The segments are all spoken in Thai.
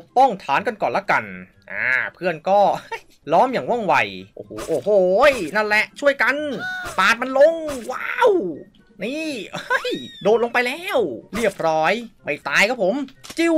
ปป้องฐานกันก่อนละกัน อ่า เพื่อนก็ล้อมอย่างว่องไว โอ้โหโอ้โห นั่นแหละ ช่วยกัน ปาดมันลง ว้าวนี่เฮ้ยโดดลงไปแล้ว เรียบร้อย ไม่ตายครับผม จิ้ว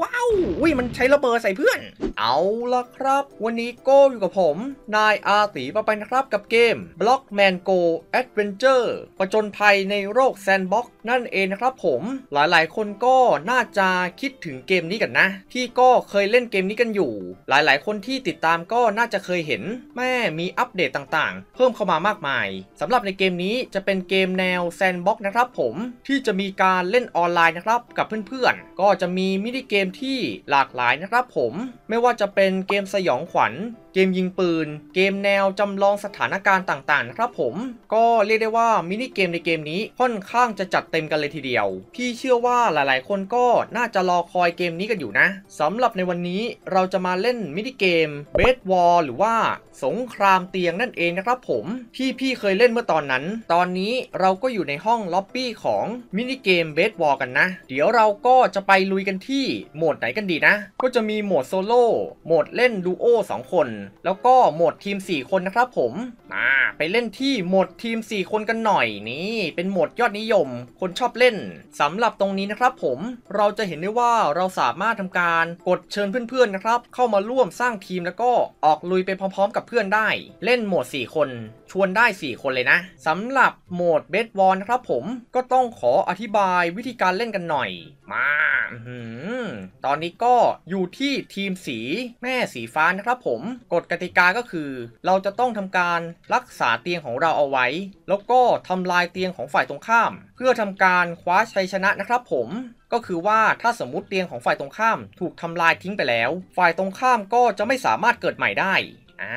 ว้าว อุ้ย มันใช้ระเบิดใส่เพื่อน เอาละครับ วันนี้โก้อยู่กับผม นายอาตีมาไปนะครับ กับเกม Blockman Go Adventure ประจนภัยในโลกแซนด์บ็อกนั่นเองนะครับผม หลายๆ คนก็น่าจะคิดถึงเกมนี้กันนะ ที่ก็เคยเล่นเกมนี้กันอยู่ หลายๆ คนที่ติดตามก็น่าจะเคยเห็น แม่มีอัปเดตต่างๆ เพิ่มเข้ามามากมายสำหรับในเกมนี้จะเป็นเกมแนววแซนบ็อกนะครับผมที่จะมีการเล่นออนไลน์นะครับกับเพื่อนๆ ก็จะมีมินิเกมที่หลากหลายนะครับผมไม่ว่าจะเป็นเกมสยองขวัญเกมยิงปืนเกมแนวจำลองสถานการณ์ต่างๆนะครับผมก็เรียกได้ว่ามินิเกมในเกมนี้ค่อนข้างจะจัดเต็มกันเลยทีเดียว พี่เชื่อว่าหลายๆคนก็น่าจะรอคอยเกมนี้กันอยู่นะสำหรับในวันนี้เราจะมาเล่นมินิเกมเบสวอลหรือว่าสงครามเตียงนั่นเองนะครับ ผมที่พี่เคยเล่นเมื่อตอนนั้น ตอนนี้เราก็อยู่ในห้องล็อบบี้ของมินิเกมเบสวอลกันนะ เดี๋ยวเราก็จะไปลุยกันที่ โหมดไหนกันดีนะ ก็จะมีโหมดโซโล่โหมดเล่นดูโอ2คนแล้วก็โหมดทีม 4 คนนะครับผมมาไปเล่นที่โหมดทีม 4 คนกันหน่อยนี่เป็นโหมดยอดนิยม คนชอบเล่นสำหรับตรงนี้นะครับ ผมเราจะเห็นได้ว่าเราสามารถทำการกดเชิญเพื่อนๆนะครับ เข้ามาร่วมสร้างทีมแล้วก็ออกลุยไปพร้อมๆ กับเพื่อนได้ เล่นโหมด 4 คนชวนได้ 4 คนเลยนะสำหรับโหมดเบสบอลนะครับ ผมก็ต้องขออธิบายวิธีการเล่นกันหน่อยมาตอนนี้ก็อยู่ที่ทีมสีแม่สีฟ้านะครับ ผม กฎกติกาก็คือ เราจะต้องทำการรักษาเตียงของเราเอาไว้ แล้วก็ทำลายเตียงของฝ่ายตรงข้าม เพื่อทำการคว้าชัยชนะนะครับ ผม ก็คือว่าถ้าสมมติเตียงของฝ่ายตรงข้าม ถูกทำลายทิ้งไปแล้ว ฝ่ายตรงข้ามก็จะไม่สามารถเกิดใหม่ได้อ่า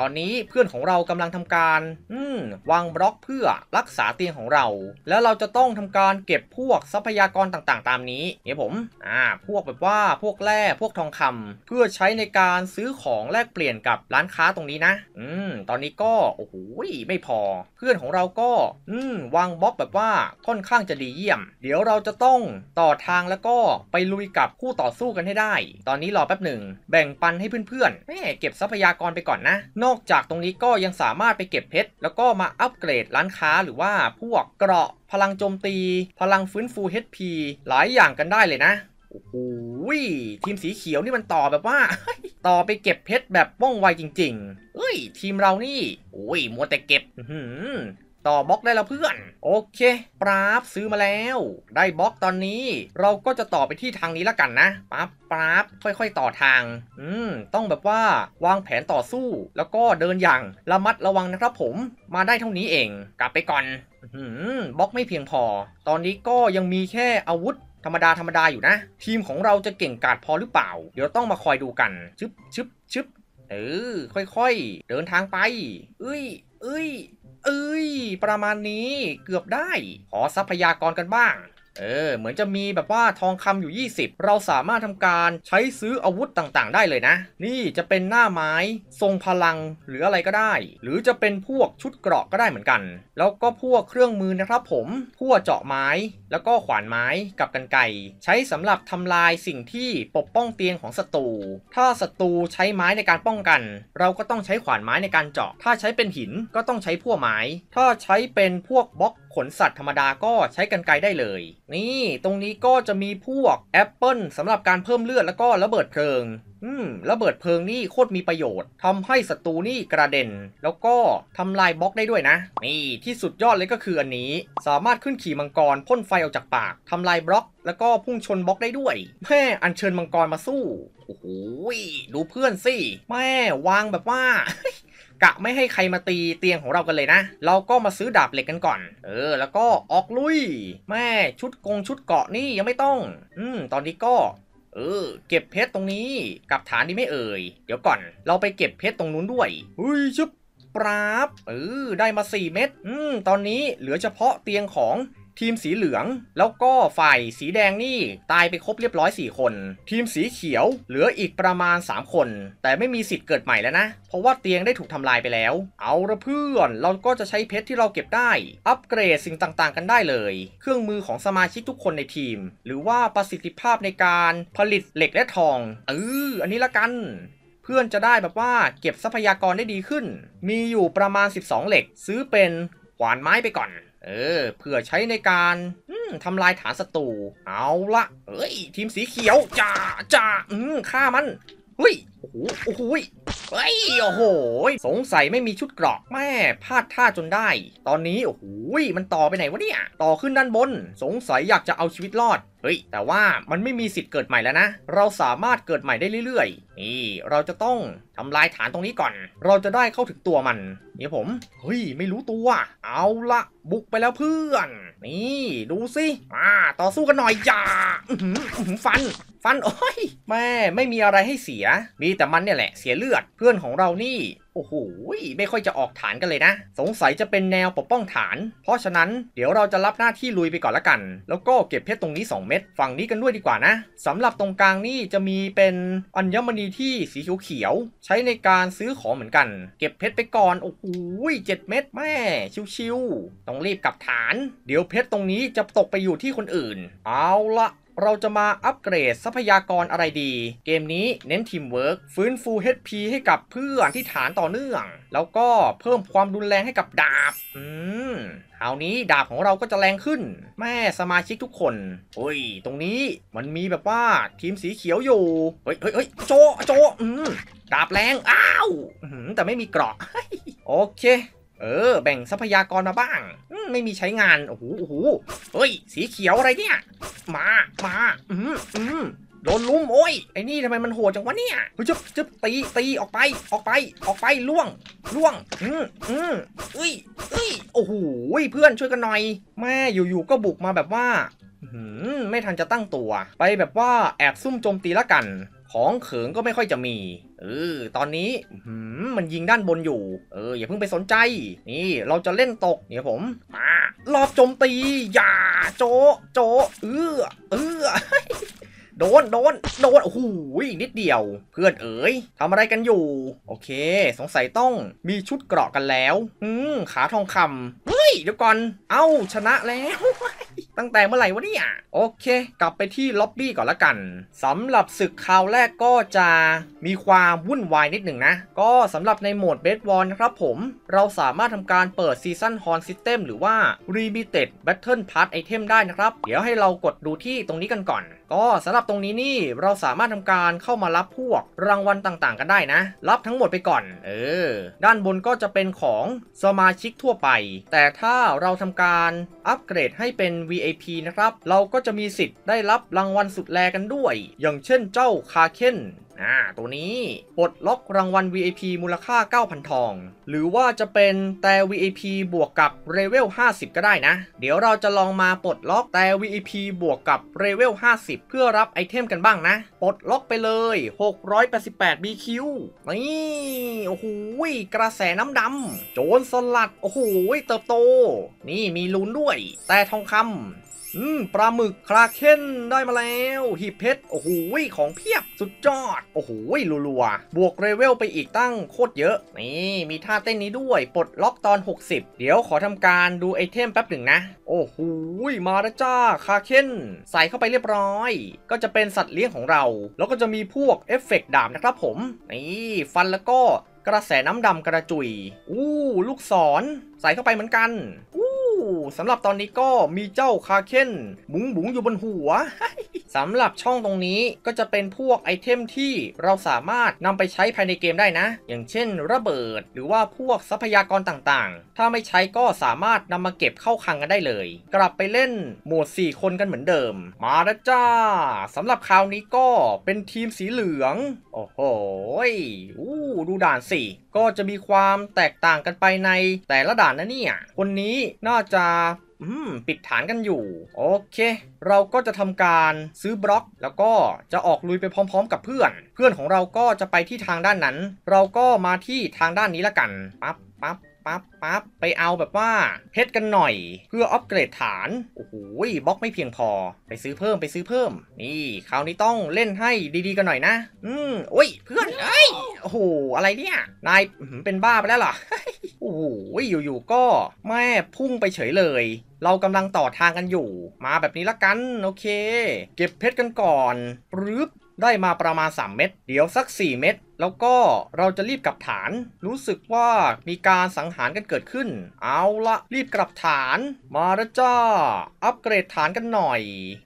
ตอนนี้เพื่อนของเรากำลังทำการ อืมวางบล็อกเพื่อรักษาเตียงของเรา แล้วเราจะต้องทำการเก็บพวกทรัพยากรต่างๆ ตามนี้เนี่ยผมอ่า พวกแบบว่าพวกแร่ พวกทองคำ เพื่อใช้ในการซื้อของแลกเปลี่ยนกับร้านค้าตรงนี้นะ อืมตอนนี้ก็ โอ้โหไม่พอ เพื่อนของเรา ก็ อืมวางบล็อกแบบว่าค่อนข้างจะดีเยี่ยม เดี๋ยวเราจะต้องต่อทางแล้วก็ไปลุยกับคู่ต่อสู้กันให้ได้ ตอนนี้รอแป๊บหนึ่ง แบ่งปันให้เพื่อนๆแม่เก็บทรัพยากรไปก่อนนะนนอกจากตรงนี้ก็ยังสามารถไปเก็บเพชร แล้วก็มาอัปเกรดร้านค้าหรือว่าพวกเกราะพลังโจมตี พลังฟื้นฟู HP หลายอย่างกันได้เลยนะ โอ้โหทีมสีเขียวนี่มันต่อแบบว่า ต่อไปเก็บเพชร แบบว่องไวจริง ๆเอ้ย ทีมเรานี่โอ้ย มัวแต่เก็บต่อบล็อกได้ แล้วเพื่อน โอเค ปราบซื้อมาแล้ว ได้บล็อกตอนนี้ เราก็จะต่อไปที่ทางนี้แล้วกันนะปับปราบค่อย ๆต่อทาง อืมต้องแบบว่าวางแผนต่อสู้แล้วก็เดินอย่างระมัดระวังนะครับ ผมมาได้เท่านี้เองกลับไปก่อนบล็อกไม่เพียงพอ ตอนนี้ก็ยังมีแค่อาวุธธรรมดาธรรมดา อยู่นะ ทีมของเราจะเก่งกาจพอหรือเปล่า เดี๋ยวต้องมาคอยดูกันชึบชึบชึบเออค่อยๆเดินทางไปเอ้ยเอ้ยเอ้ย ประมาณนี้เกือบได้ ขอทรัพยากรกันบ้างเออเหมือนจะมีแบบว่าทองคำอยู่ 20 เราสามารถทำการใช้ซื้ออาวุธต่างๆ ได้เลยนะ นี่จะเป็นหน้าไม้ทรงพลังหรืออะไรก็ได้ หรือจะเป็นพวกชุดเกราะก็ได้เหมือนกัน แล้วก็พวกเครื่องมือนะครับ ผม พวกเจาะไม้แล้วก็ขวานไม้กับกันไกใช้สำหรับทำลายสิ่งที่ปกป้องเตียงของศัตรูถ้าศัตรูใช้ไม้ในการป้องกัน เราก็ต้องใช้ขวานไม้ในการเจาะ ถ้าใช้เป็นหินก็ต้องใช้พวกไม้ ถ้าใช้เป็นพวกบล็อกขนสัตว์ธรรมดาก็ใช้กันไกลได้เลยนี่ตรงนี้ก็จะมีพวกแอปเปิลสำหรับการเพิ่มเลือดแล้วก็ระเบิดเพลิง อืม ระเบิดเพลิงนี่โคตรมีประโยชน์ทำให้ศัตรูนี่กระเด็น แล้วก็ทำลายบล็อกได้ด้วยนะ นี่ที่สุดยอดเลยก็คืออันนี้ สามารถขึ้นขี่มังกรพ่นไฟออกจากปากทำลายบล็อก แล้วก็พุ่งชนบล็อกได้ด้วยแม่อัญเชิญมังกรมาสู้โอ้โหดูเพื่อนสิแม่วางแบบว่ากะไม่ให้ใครมาตีเตียงของเรากันเลยนะ เราก็มาซื้อดาบเหล็กกันก่อน เออ แล้วก็ออกลุย แม่ชุดกงชุดเกาะนี่ยังไม่ต้อง อืม ตอนนี้ก็ เออ เก็บเพชรตรงนี้ กับฐานนี่ไม่เอ่ย เดี๋ยวก่อน เราไปเก็บเพชรตรงนู้นด้วย อุ้ยชุบปราบเออ ได้มาสี่เม็ด อืม ตอนนี้เหลือเฉพาะเตียงของทีมสีเหลืองแล้วก็ฝ่ายสีแดงนี่ ตายไปครบเรียบร้อย 4 คน ทีมสีเขียว เหลืออีกประมาณ 3 คน แต่ไม่มีสิทธิ์เกิดใหม่แล้วนะ เพราะว่าเตียงได้ถูกทำลายไปแล้ว เอาละเพื่อนเราก็จะใช้เพชรที่เราเก็บได้ อัปเกรดสิ่งต่างๆ กันได้เลย เครื่องมือของสมาชิกทุกคนในทีม หรือว่าประสิทธิภาพในการผลิตเหล็กและทองเอออันนี้ละกัน เพื่อนจะได้แบบว่าเก็บทรัพยากรได้ดีขึ้น มีอยู่ประมาณ 12 เหล็ก ซื้อเป็นขวานไม้ไปก่อนเออ เพื่อใช้ในการทำลายฐานศัตรูเอาละเอ้ยทีมสีเขียว จ้าจ้าอืมฆ่ามันเฮ้ยโอ้โหโอ้โหเฮ้ยโอ้โห สงสัยไม่มีชุดเกราะแม่พลาดท่าจนได้ ตอนนี้โอ้โหมันต่อไปไหนวะเนี่ย ต่อขึ้นด้านบน สงสัยอยากจะเอาชีวิตรอดฮ้ยแต่ว่ามันไม่มีสิทธิ์เกิดใหม่แล้วนะ เราสามารถเกิดใหม่ได้เรื่อยๆ นี่เราจะต้องทำลายฐานตรงนี้ก่อน เราจะได้เข้าถึงตัวมันเนี่ยผม เฮ้ยไม่รู้ตัว เอาละบุกไปแล้วเพื่อน นี่ดูสิมาต่อสู้กันหน่อยจ้าฟัน ฟันโอ้ยแม่ไม่มีอะไรให้เสีย มีแต่มันเนี่ยแหละ เสียเลือดเพื่อนของเรานี่โอ้โห ไม่ค่อยจะออกฐานกันเลยนะ สงสัยจะเป็นแนวปกป้องฐาน เพราะฉะนั้นเดี๋ยวเราจะรับหน้าที่ลุยไปก่อนละกัน แล้วก็เก็บเพชรตรงนี้2เม็ดฝั่งนี้กันด้วยดีกว่านะ สำหรับตรงกลางนี่จะมีเป็นอัญมณีที่สีเขียว ใช้ในการซื้อของเหมือนกัน เก็บเพชรไปก่อนโอ้โหเจ็ดเม็ดแม่ชิวๆ ต้องรีบกลับฐาน เดี๋ยวเพชรตรงนี้จะตกไปอยู่ที่คนอื่น เอาละเราจะมาอัปเกรดทรัพยากรอะไรดี เกมนี้เน้นทีมเวิร์กฟื้นฟู HP ให้กับเพื่อนที่ฐานต่อเนื่อง แล้วก็เพิ่มความรุนแรงให้กับดาบ อืมคราวนี้ดาบของเราก็จะแรงขึ้น แม่สมาชิกทุกคน โอ้ยตรงนี้มันมีแบบว่า ทีมสีเขียวอยู่ เฮ้ยเฮ้ยโจโจอืมดาบแรง อ้าวแต่ไม่มีเกราะโอเคเออแบ่งทรัพยากรมาบ้างไม่มีใช้งานโอ้โหโอ้โหเฮ้ย สีเขียวอะไรเนี่ยมามาอืมอืมโดนลุ้มโอ้ยไอ้นี่ทำไมมันโหดจังวะเนี่ย เฮ้ยจึ๊บจึ๊บตี ตีออกไป ออกไป ออกไปล่วงล่วง อืมอืมอุ้ยอุ้ยโอ้โหเพื่อนช่วยกันหน่อย แม่อยู่ๆก็บุกมาแบบว่าไม่ทันจะตั้งตัว ไปแบบว่าแอบซุ่มโจมตีละกัน ของเขิงก็ไม่ค่อยจะมี เออ ตอนนี้ มันยิงด้านบนอยู่ เออ อย่าเพิ่งไปสนใจ นี่เราจะเล่นตกเนี่ยผมอ่ารอบโจมตีอย่าโจ โจ เออเออโดน โดน โดน โอ้โหนิดเดียว เพื่อนเอ๋ยทำอะไรกันอยู่ โอเค สงสัยต้องมีชุดเกราะกันแล้วอืมขาทองคำเฮ้ย เดี๋ยวก่อน เอ้า ชนะแล้วตั้งแต่เมื่อไหร่วะเนี่ยโอเค กลับไปที่ล็อบบี้ก่อนละกัน สำหรับศึกคราวแรกก็จะมีความวุ่นวายนิดหนึ่งนะ ก็สำหรับในโหมดเบสบอลนะครับผม เราสามารถทำการเปิดซีซันฮอนซิสเต็มหรือว่ารเต็ดแบทเทิลพาร์ตไอเทมได้นะครับ เดี๋ยวให้เรากดดูที่ตรงนี้กันก่อน ก็สำหรับตรงนี้นี่เราสามารถทำการเข้ามารับพวกรางวัลต่างๆ กันได้นะรับทั้งหมดไปก่อน เออด้านบนก็จะเป็นของสมาชิกทั่วไป แต่ถ้าเราทำการอัปเกรดให้เป็น VA VIP นะครับ เราก็จะมีสิทธิ์ได้รับรางวัลสุดแงกันด้วย อย่างเช่นเจ้าคาเคนอ่า ตัวนี้ปลดล็อกรางวัล VIP มูลค่า 9,000 ทอง หรือว่าจะเป็นแต่ VIP บวกกับเลเวล50 ก็ได้นะ เดี๋ยวเราจะลองมาปลดล็อกแต่ VIP บวกกับเลเวล50 เพื่อรับไอเทมกันบ้างนะ ปลดล็อกไปเลย 688 BQ นี่ โอ้โหกระแสน้ำดำ โจรสลัด โอ้โห เติบโต นี่มีลุ้นด้วย แต่ทองคำอืมปลาหมึกคลาเคนได้มาแล้วหีบเพชรโอ้โหของเพียบสุดยอด โอ้โหรัวๆบวกเรเวลไปอีกตั้ง โคตรเยอะ นี่ มีท่าเต้นนี้ด้วย ปลดล็อกตอน 60 เดี๋ยวขอทำการดูไอเทมแป๊บหนึ่งนะ โอ้โห มาแล้วจ้าคาเคน ใส่เข้าไปเรียบร้อย ก็จะเป็นสัตว์เลี้ยงของเรา แล้วก็จะมีพวกเอฟเฟกดาบนะครับผม นี่ ฟันแล้วก็กระแสน้ำดำกระจุย อู้ลูกศร ใส่เข้าไปเหมือนกันอูสำหรับตอนนี้ก็มีเจ้าคาเคนบุ๋งบุ๋งอยู่บนหัวสำหรับช่องตรงนี้ก็จะเป็นพวกไอเทมที่เราสามารถนำไปใช้ภายในเกมได้นะ อย่างเช่นระเบิดหรือว่าพวกทรัพยากรต่างๆ ถ้าไม่ใช้ก็สามารถนำมาเก็บเข้าคลังกันได้เลย กลับไปเล่นโหมด4คนกันเหมือนเดิม มาแล้วจ้าสำหรับคราวนี้ก็เป็นทีมสีเหลือง โอ้โหอู้ดูด่านสิก็จะมีความแตกต่างกันไปในแต่ละด่านนะเนี่ยคนนี้น่าจะอืม ปิดฐานกันอยู่ โอเค เราก็จะทำการซื้อบล็อก แล้วก็จะออกลุยไปพร้อมๆกับเพื่อน เพื่อนของเราก็จะไปที่ทางด้านนั้น เราก็มาที่ทางด้านนี้ละกันปั๊บปั๊บปั๊บปั๊บไปเอาแบบว่าเพชรกันหน่อย เพื่ออัปเกรดฐานโอ้โหบล็อกไม่เพียงพอไปซื้อเพิ่มไปซื้อเพิ่ม นี่คราวนี้ต้องเล่นให้ดีๆ กันหน่อยนะ อืมโอ้ยเพื่อนเอ้ยโอ้โหอะไรเนี่ยนายเป็นบ้าไปแล้วเหรอโอ้โหอยู่ๆก็ แม่พุ่งไปเฉยเลย เรากำลังต่อทางกันอยู่ มาแบบนี้ละกันโอเค เก็บเพชรกันก่อนปรึบได้มาประมาณ 3 เม็ดเดี๋ยวสัก4เม็ดแล้วก็เราจะรีบกลับฐาน รู้สึกว่ามีการสังหารกันเกิดขึ้นเอาละรีบกลับฐาน มาละจ้าอัปเกรดฐานกันหน่อย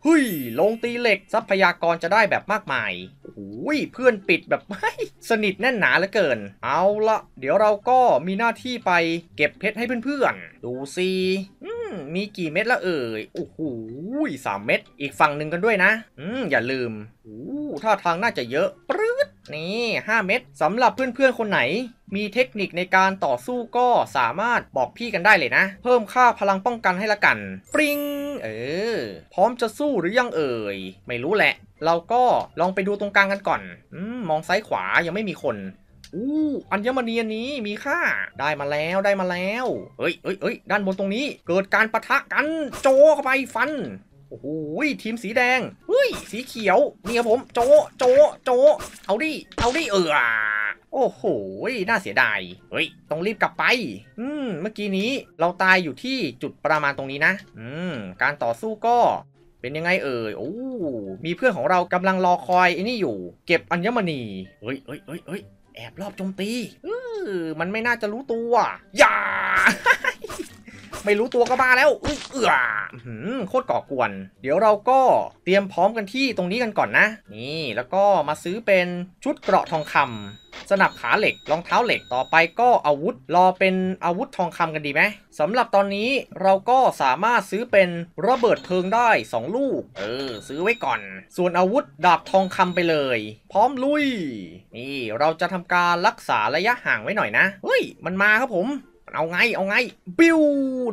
หุยลงตีเหล็กทรัพยากรจะได้แบบมากมายอุ้ยเพื่อนปิดแบบไม่สนิทแน่นหนาเหลือเกิน เอาละเดี๋ยวเราก็มีหน้าที่ไปเก็บเพชรให้เพื่อนๆดูซิมีกี่เม็ดละเอ่ย โอ้โหสามเม็ด อีกฝั่งหนึ่งกันด้วยนะ อืม อย่าลืมโอ้ท่าทางน่าจะเยอะปรื๊ดนี่ห้าเม็ดสำหรับเพื่อนๆคนไหนมีเทคนิคในการต่อสู้ก็สามารถบอกพี่กันได้เลยนะ เพิ่มค่าพลังป้องกันให้ละกัน ปริงเออ พร้อมจะสู้หรือยังเอ่ย ไม่รู้แหละ เราก็ลองไปดูตรงกลางกันก่อน อืม มองซ้ายขวา ยังไม่มีคนอู้อัญมณีอันนี้มีค่า ได้มาแล้วได้มาแล้ว เฮ้ยเฮ้ยเฮ้ยด้านบนตรงนี้ เกิดการประทะกันโจเข้าไปฟัน โอ้โหทีมสีแดงเฮ้ย สีเขียวเนี่ยผม โจโจโจเอาดิเอาดิเออ โอ้โห น่าเสียดายเฮ้ยต้องรีบกลับไป อืมเมื่อกี้นี้เราตายอยู่ที่จุดประมาณตรงนี้นะ อืมการต่อสู้ก็เป็นยังไงเอ่ย โอ้ มีเพื่อนของเรากำลังรอคอยไอ้นี่อยู่ เก็บอัญมณีเฮ้ยเฮ้ยเฮ้ยเฮ้ยแอบรอบโจมตีเออมันไม่น่าจะรู้ตัวอย่าไม่รู้ตัวก็มาแล้วเอื้อโคตรก่อกวน เดี๋ยวเราก็เตรียมพร้อมกันที่ตรงนี้กันก่อนนะ นี่แล้วก็มาซื้อเป็นชุดเกราะทองคำ สนับขาเหล็ก รองเท้าเหล็ก ต่อไปก็อาวุธรอเป็นอาวุธทองคำกันดีไหมสำหรับตอนนี้เราก็สามารถซื้อเป็นระเบิดเพลิงได้2ลูก เออซื้อไว้ก่อน ส่วนอาวุธดาบทองคำไปเลย พร้อมลุย นี่เราจะทำการรักษาระยะห่างไว้หน่อยนะ เฮ้ยมันมาครับผมเอาไง เอาไง บิ้ว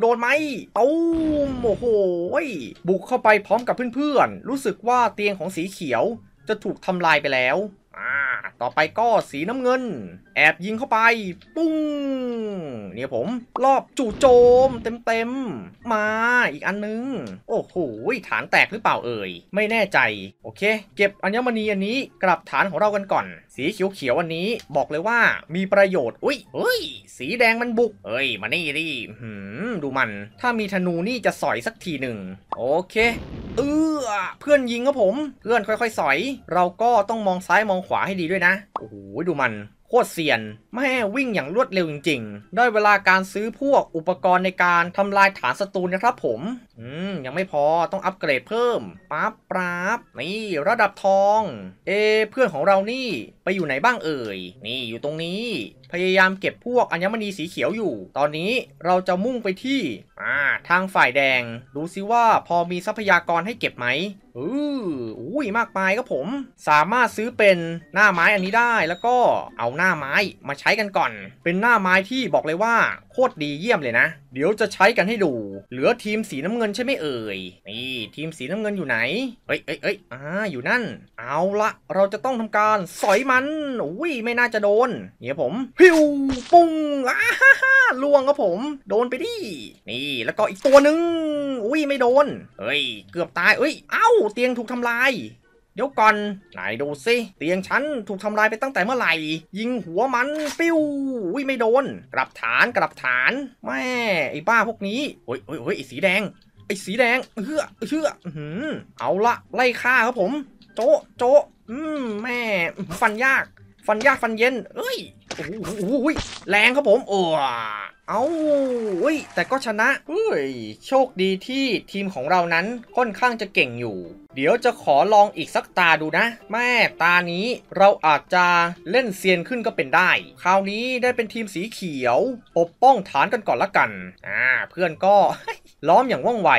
โดนไหมตูมโอ้โห บุกเข้าไปพร้อมกับเพื่อนๆ รู้สึกว่าเตียงของสีเขียวจะถูกทำลายไปแล้วอ่าต่อไปก็สีน้ำเงิน แอบยิงเข้าไป ปุ้งเนี่ยผม รอบจู่โจมเต็มๆ มาอีกอันนึง โอ้โหฐานแตกหรือเปล่าเอ่ย ไม่แน่ใจโอเค เก็บอัญมณีอันนี้กลับฐานของเรากันก่อน สีเขียวเขียวันนี้ บอกเลยว่ามีประโยชน์ อุ้ยเฮ้ย สีแดงมันบุกเอ้ย มานี่ดิหืมดูมัน ถ้ามีธนูนี่จะสอยสักทีหนึ่งโอเคเออเพื่อนยิงครับผมเพื่อนค่อยๆสอยเราก็ต้องมองซ้ายมองขวาให้ดีด้วยนะ โอ้โห ดูมัน โคตรเซียนไม่ให้วิ่งอย่างรวดเร็วจริงๆ ด้วยเวลาการซื้อพวกอุปกรณ์ในการทำลายฐานศัตรูนะครับผม อืม ยังไม่พอต้องอัปเกรดเพิ่ม ปั๊บปราบนี่ ระดับทอง เอ เพื่อนของเรานี่ ไปอยู่ไหนบ้างเอ่ย นี่อยู่ตรงนี้พยายามเก็บพวกอัญมณีสีเขียวอยู่ ตอนนี้เราจะมุ่งไปที่อ่าทางฝ่ายแดง ดูซิว่าพอมีทรัพยากรให้เก็บไหม อืออุ้ยมากมายครับผม สามารถซื้อเป็นหน้าไม้อันนี้ได้ แล้วก็เอาหน้าไม้มาใช้กันก่อน เป็นหน้าไม้ที่บอกเลยว่า โคตรดีเยี่ยมเลยนะ เดี๋ยวจะใช้กันให้ดู เหลือทีมสีน้ำเงินใช่ไหมเอ่ย นี่ทีมสีน้ำเงินอยู่ไหนเอ้ยเอ้ยเอ้ย อ่าอยู่นั่น เอาละเราจะต้องทำการสอยมัน อุ้ยไม่น่าจะโดนเนี่ยผมพิวปุ้งอ้าฮ่าฮ่าล่วงครับผม โดนไปดิ นี่แล้วก็อีกตัวหนึ่ง อุ้ยไม่โดน เฮ้ย เกือบตายเอ้ยเอ้าเตียงถูกทำลาย เดี๋ยวก่อนไหนดูซิ เตียงฉันถูกทำลายไปตั้งแต่เมื่อไหร่ ยิงหัวมันปิ้วอุ้ยไม่โดน กลับฐานกลับฐาน แม่ไอ้บ้าพวกนี้เฮ้ยเฮ้ยเฮ้ยไอ้สีแดง ไอ้สีแดงเฮือเฮือ เอาละไล่ฆ่าครับผม โจะโจะอืมแม่ฟันยาก ฟันยากฟันเย็นเอ้ยโอ้โหโอ้โหแรงครับผมโอ้เอาอุ้ยแต่ก็ชนะ เฮ้ย โชคดีที่ทีมของเรานั้นค่อนข้างจะเก่งอยู่ เดี๋ยวจะขอลองอีกสักตาดูนะ แม่ตานี้เราอาจจะเล่นเซียนขึ้นก็เป็นได้ คราวนี้ได้เป็นทีมสีเขียวปกป้องฐานกันก่อนละกัน อ่าเพื่อนก็ ล้อมอย่างว่องไว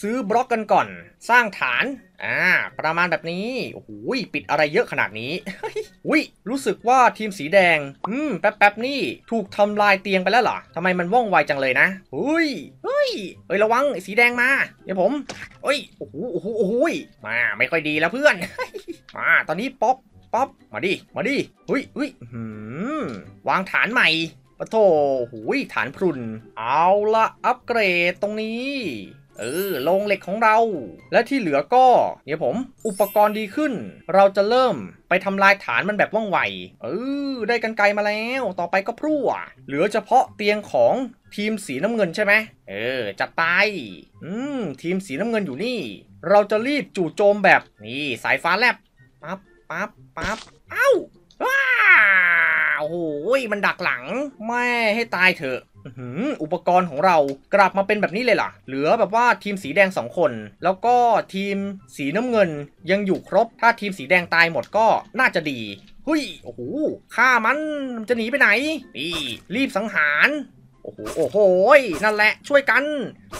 ซื้อบล็อกกันก่อน สร้างฐานอ่าประมาณแบบนี้ โอ้ยปิดอะไรเยอะขนาดนี้วิรู้สึกว่าทีมสีแดง อืม แป๊บๆนี่ ถูกทำลายเตียงไปแล้วเหรอ ทำไมมันว่องไวจังเลยนะอุ้ย เฮ้ยเฮ้ยระวังสีแดงมา เดี๋ยวผมเฮ้ยโอ้โหโอ้โห โอ้โห มาไม่ค่อยดีแล้วเพื่อน มา ตอนนี้ป๊อปป๊อป มาดิ มาดิเฮ้ยเฮ้ยหืมวางฐานใหม่ปะโถหุยฐานพรุน เอาละอัปเกรดตรงนี้เออโรงเหล็กของเราและที่เหลือก็เนี่ยผมอุปกรณ์ดีขึ้น เราจะเริ่มไปทำลายฐานมันแบบว่องไวเออ ได้กันไกลมาแล้วต่อไปก็พรั่ว เหลือเฉพาะเตียงของทีมสีน้ำเงินใช่ไหมเออจัดไปอืม ทีมสีน้ำเงินอยู่นี่ เราจะรีบจู่โจมแบบนี่สายฟ้าแลบปั๊บปั๊บปั๊บเอ้าว้าโอ้ยมันดักหลังแม่ให้ตายเถอะอุปกรณ์ของเรากลับมาเป็นแบบนี้เลยล่ะ เหลือแบบว่าทีมสีแดง2คน แล้วก็ทีมสีน้ำเงินยังอยู่ครบถ้าทีมสีแดงตายหมดก็น่าจะดี หุยโอ้โหฆ่ามันจะหนีไปไหน นี่ รีบสังหาร โอ้โหโอ้โห นั่นแหละ ช่วยกัน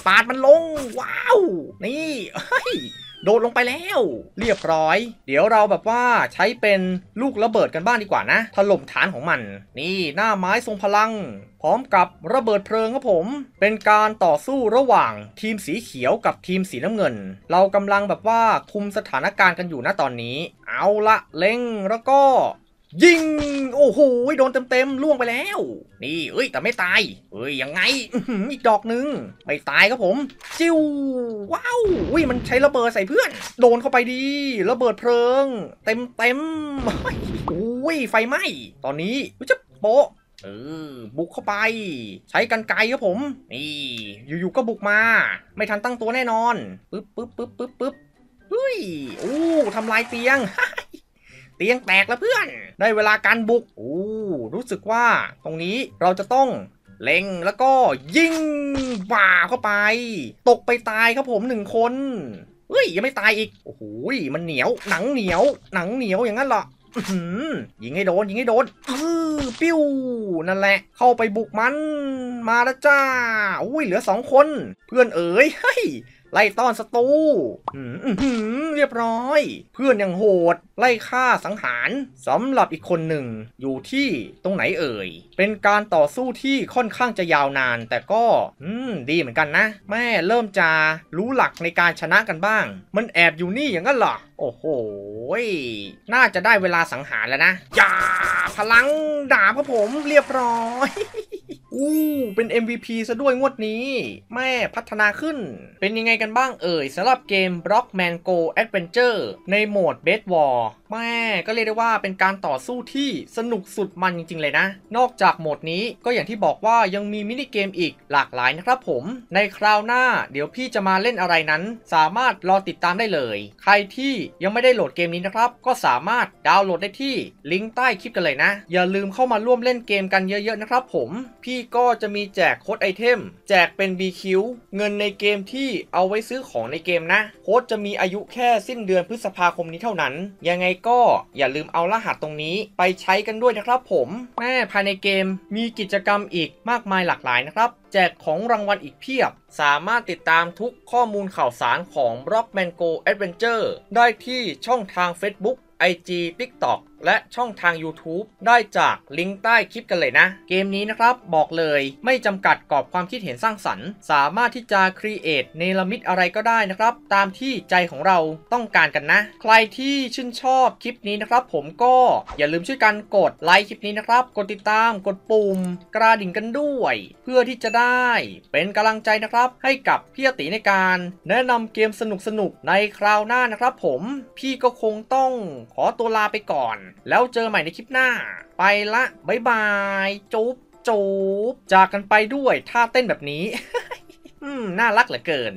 ปาดมันลงว้าว นี่เฮ้ยโดดลงไปแล้ว เรียบร้อย เดี๋ยวเราแบบว่าใช้เป็นลูกระเบิดกันบ้างดีกว่านะ ถล่มฐานของมัน นี่หน้าไม้ทรงพลัง พร้อมกับระเบิดเพลิงครับผม เป็นการต่อสู้ระหว่าง ทีมสีเขียวกับทีมสีน้ำเงิน เรากำลังแบบว่าคุมสถานการณ์กันอยู่นะตอนนี้ เอาละเล็งแล้วก็ยิง โอ้โห โดนเต็มๆ ล่วงไปแล้ว นี่เอ้ย แต่ไม่ตาย เอ้ย ยังไง อีกดอกหนึ่ง ไม่ตายครับผมจิ้ว ว้าวอุ้ยมันใช้ระเบิดใส่เพื่อน โดนเข้าไปดี ระเบิดเพลิง เต็มๆอุ้ย ไฟไหม้ ตอนนี้ จะโปะเออ บุกเข้าไป ใช้กันไกลครับผม นี่ อยู่ๆ ก็บุกมา ไม่ทันตั้งตัวแน่นอน ปึ๊บปึ๊บปึ๊บปึ๊บปึ๊บเฮ้ย โอ้ทำลายเตียงเตียงแตกแล้วเพื่อนได้เวลาการบุก โอ้ รู้สึกว่าตรงนี้เราจะต้องเล็งแล้วก็ยิงบ่าเข้าไป ตกไปตายครับผมหนึ่งคน เฮ้ยยังไม่ตายอีก โอ้โหมันเหนียว หนังเหนียวหนังเหนียวอย่างนั้นเหรอยิงให้โดนยิงให้โดนอือปิ้วนั่นแหละเข้าไปบุกมันมาแล้วจ้า อุ้ยเหลือสองคน เพื่อนเอ๋ยเฮ้ยไล่ต้อนศัตรูเรียบร้อย เพื่อนยังโหด ไล่ฆ่าสังหาร สำหรับอีกคนหนึ่ง อยู่ที่ตรงไหนเอ่ย เป็นการต่อสู้ที่ค่อนข้างจะยาวนาน แต่ก็ดีเหมือนกันนะ แม่เริ่มจะรู้หลักในการชนะกันบ้าง มันแอบอยู่นี่อย่างนั้นหรอ โอ้โห น่าจะได้เวลาสังหารแล้วนะอย่าพลังดาบระผมเรียบร้อยอู้ เป็น MVP ซะด้วยงวดนี้ แม่พัฒนาขึ้น เป็นยังไงกันบ้างเอ่ยสำหรับเกม Blockman Go Adventure ในโหมด b e d War แม่ก็เรียกได้ว่าเป็นการต่อสู้ที่สนุกสุดมันจริง ๆเลยนะ นอกจากโหมดนี้ก็อย่างที่บอกว่ายังมีมินิเกมอีกหลากหลายนะครับผมในคราวหน้าเดี๋ยวพี่จะมาเล่นอะไรนั้น สามารถรอติดตามได้เลยใครที่ยังไม่ได้โหลดเกมนี้นะครับ ก็สามารถดาวน์โหลดได้ที่ลิงก์ใต้คลิปกันเลยนะ อย่าลืมเข้ามาร่วมเล่นเกมกันเยอะๆนะครับผม พี่ก็จะมีแจกโค้ดไอเทมแจกเป็น BQ เงินในเกมที่เอาไว้ซื้อของในเกมนะ โค้ดจะมีอายุแค่สิ้นเดือนพฤษภาคมนี้เท่านั้น ยังไงก็อย่าลืมเอารหัสตรงนี้ไปใช้กันด้วยนะครับผม แม่ภายในเกมมีกิจกรรมอีกมากมายหลากหลายนะครับ แจกของรางวัลอีกเพียบ สามารถติดตามทุกข้อมูลข่าวสารของ Rockman Go Adventure ได้ที่ช่องทาง Facebook IG TikTok และช่องทาง YouTube ได้จาก ลิงก์ใต้คลิปกันเลยนะ เกมนี้นะครับบอกเลยไม่จำกัดกรอบความคิดเห็นสร้างสรรค์สามารถที่จะครีเอทเนลมิตอะไรก็ได้นะครับ ตามที่ใจของเราต้องการกันนะ ใครที่ชื่นชอบคลิปนี้นะครับผมก็อย่าลืมช่วยกันกดไลค์คลิปนี้นะครับ กดติดตามกดปุ่ม กระดิ่งกันด้วย เพื่อที่จะได้เป็นกำลังใจนะครับให้กับพี่ติในการ แนะนำเกมสนุกๆในคราวหน้านะครับ ผมพี่ก็คงต้องขอตัวลาไปก่อนแล้วเจอใหม่ในคลิปหน้า ไปละบายบาย จุ๊บจุ๊บจากกันไปด้วยท่าเต้นแบบนี้ อืมน่ารักเหลือเกิน